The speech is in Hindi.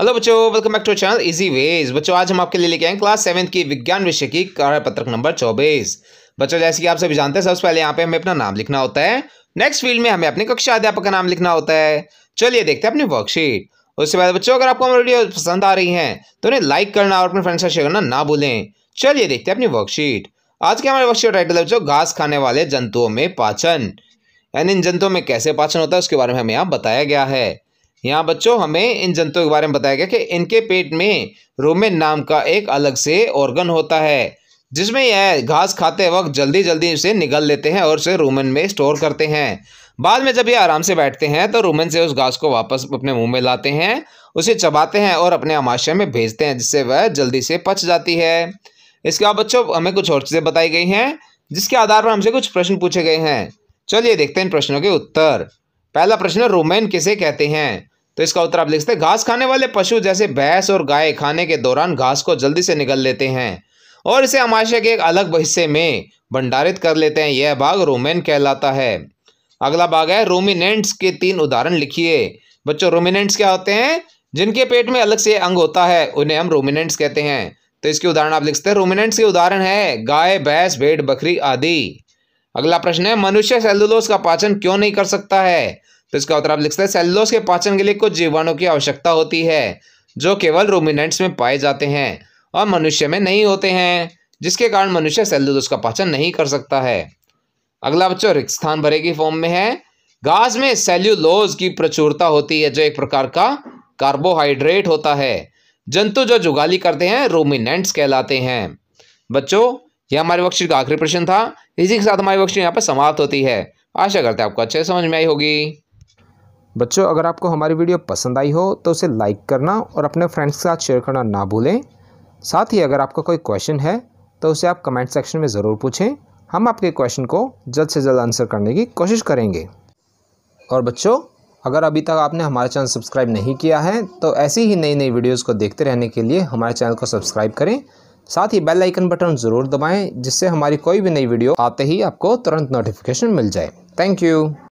हेलो बच्चों welcome back to channel easy ways बच्चों आज हम आपके लिए लेके आए क्लास सेवन्थ की विज्ञान विषय की कार्य पत्रक नंबर चौबीस बच्चों जैसे कि आप सभी जानते हैं सबसे पहले यहाँ पे हमें अपना नाम लिखना होता है नेक्स्ट फील्ड में हमें अपने कक्षा अध्यापक का नाम लिखना होता है चलिए देखते हैं अपनी वर्कशीट उसके बाद बच्चों अगर आपको हमारी वीडियो पसंद आ रही है तो उन्हें लाइक करना और अपने फ्रेंड्स से शेयर करना ना भूलें चलिए देखते हैं अपनी वर्कशीट आज के हमारे वर्कशीट टाइटल है बच्चों घास खाने वाले जंतुओं में पाचन यानी इन जंतुओं में कैसे पाचन होता है उसके बारे में हमें यहाँ बताया गया है यहाँ बच्चों हमें इन जंतुओं के बारे में बताया गया कि इनके पेट में रोमेन नाम का एक अलग से ऑर्गन होता है जिसमें यह घास खाते वक्त जल्दी जल्दी उसे निगल लेते हैं और उसे रोमन में स्टोर करते हैं बाद में जब ये आराम से बैठते हैं तो रोमन से उस घास को वापस अपने मुंह में लाते हैं उसे चबाते हैं और अपने आमाशय में भेजते हैं जिससे वह जल्दी से पच जाती है इसके बाद बच्चों हमें कुछ और चीज़ें बताई गई हैं जिसके आधार पर हमसे कुछ प्रश्न पूछे गए हैं चलिए देखते हैं इन प्रश्नों के उत्तर पहला प्रश्न रोमैन किसे कहते हैं तो इसका उत्तर आप लिख सकते हैं घास खाने वाले पशु जैसे भैंस और गाय खाने के दौरान घास को जल्दी से निकल लेते हैं और इसे अमाशय के एक अलग हिस्से में भंडारित कर लेते हैं यह भाग रोमैन कहलाता है अगला भाग है रोमिनेंट्स के तीन उदाहरण लिखिए बच्चों रोमिनेंट्स क्या होते हैं जिनके पेट में अलग से अंग होता है उन्हें हम रोमिनेंट्स कहते हैं तो इसके उदाहरण आप लिख सकते हैं रोमिनेंट्स के उदाहरण है गाय भैंस भेड़ बकरी आदि अगला प्रश्न है मनुष्य सेलुलोज का पाचन क्यों नहीं कर सकता है तो इसका उत्तर आप लिख सकते हैं सेल्लोस के पाचन के लिए कुछ जीवाणु की आवश्यकता होती है जो केवल रोमिनेंट्स में पाए जाते हैं और मनुष्य में नहीं होते हैं जिसके कारण मनुष्य सेल्लोस का पाचन नहीं कर सकता है अगला बच्चों रिक्त स्थान भरे की फॉर्म में है घास में सेल्यूलोज की प्रचुरता होती है जो एक प्रकार का कार्बोहाइड्रेट होता है जंतु जो जुगाली करते हैं रोमिनेंट्स कहलाते हैं बच्चों यह हमारे वर्कशीट का आखिरी प्रश्न था इसी के साथ हमारे वर्कशीट यहाँ पर समाप्त होती है आशा करते हैं आपको अच्छे समझ में आई होगी बच्चों अगर आपको हमारी वीडियो पसंद आई हो तो उसे लाइक करना और अपने फ्रेंड्स के साथ शेयर करना ना भूलें साथ ही अगर आपका कोई क्वेश्चन है तो उसे आप कमेंट सेक्शन में ज़रूर पूछें हम आपके क्वेश्चन को जल्द से जल्द आंसर करने की कोशिश करेंगे और बच्चों अगर अभी तक आपने हमारा चैनल सब्सक्राइब नहीं किया है तो ऐसी ही नई नई वीडियोज़ को देखते रहने के लिए हमारे चैनल को सब्सक्राइब करें साथ ही बेल आइकन बटन ज़रूर दबाएं जिससे हमारी कोई भी नई वीडियो आते ही आपको तुरंत नोटिफिकेशन मिल जाए थैंक यू